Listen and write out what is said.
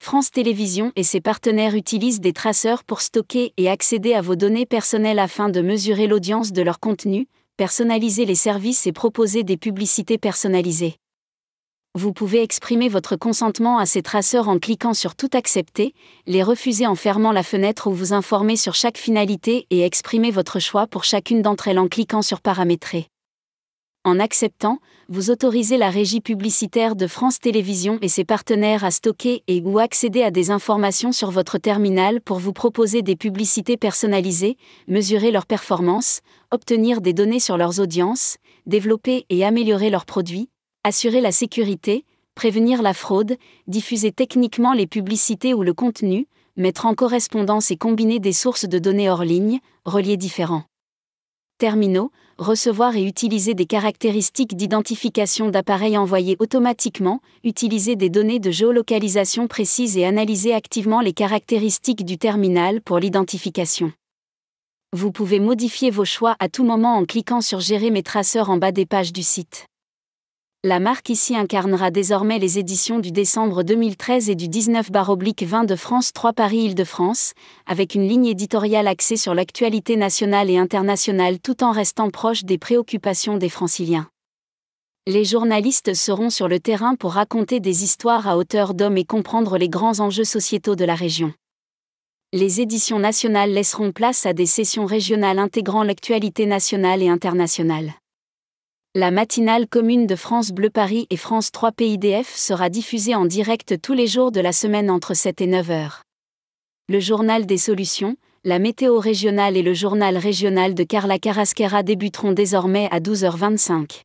France Télévisions et ses partenaires utilisent des traceurs pour stocker et accéder à vos données personnelles afin de mesurer l'audience de leur contenu, personnaliser les services et proposer des publicités personnalisées. Vous pouvez exprimer votre consentement à ces traceurs en cliquant sur Tout accepter, les refuser en fermant la fenêtre ou vous informer sur chaque finalité et exprimer votre choix pour chacune d'entre elles en cliquant sur Paramétrer. En acceptant, vous autorisez la régie publicitaire de France Télévisions et ses partenaires à stocker et ou accéder à des informations sur votre terminal pour vous proposer des publicités personnalisées, mesurer leurs performances, obtenir des données sur leurs audiences, développer et améliorer leurs produits, assurer la sécurité, prévenir la fraude, diffuser techniquement les publicités ou le contenu, mettre en correspondance et combiner des sources de données hors ligne, reliées différents terminaux, recevoir et utiliser des caractéristiques d'identification d'appareils envoyés automatiquement, utiliser des données de géolocalisation précises et analyser activement les caractéristiques du terminal pour l'identification. Vous pouvez modifier vos choix à tout moment en cliquant sur Gérer mes traceurs en bas des pages du site. La marque ici incarnera désormais les éditions du décembre 2013 et du 19-20 de France 3 Paris-Île-de-France, avec une ligne éditoriale axée sur l'actualité nationale et internationale tout en restant proche des préoccupations des franciliens. Les journalistes seront sur le terrain pour raconter des histoires à hauteur d'homme et comprendre les grands enjeux sociétaux de la région. Les éditions nationales laisseront place à des sessions régionales intégrant l'actualité nationale et internationale. La matinale commune de France Bleu Paris et France 3 PIDF sera diffusée en direct tous les jours de la semaine entre 7 et 9 heures. Le journal des solutions, la météo régionale et le journal régional de Carla Carasquera débuteront désormais à 12h25.